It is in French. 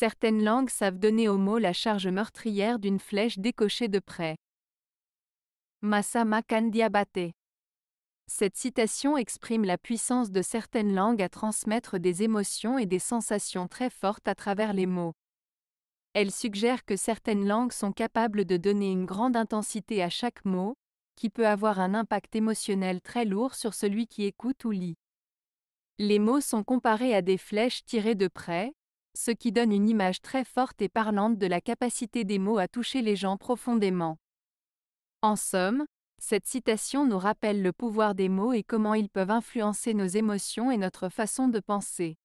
Certaines langues savent donner aux mots la charge meurtrière d'une flèche décochée de près. Masama Kandiabate. Cette citation exprime la puissance de certaines langues à transmettre des émotions et des sensations très fortes à travers les mots. Elle suggère que certaines langues sont capables de donner une grande intensité à chaque mot, qui peut avoir un impact émotionnel très lourd sur celui qui écoute ou lit. Les mots sont comparés à des flèches tirées de près, ce qui donne une image très forte et parlante de la capacité des mots à toucher les gens profondément. En somme, cette citation nous rappelle le pouvoir des mots et comment ils peuvent influencer nos émotions et notre façon de penser.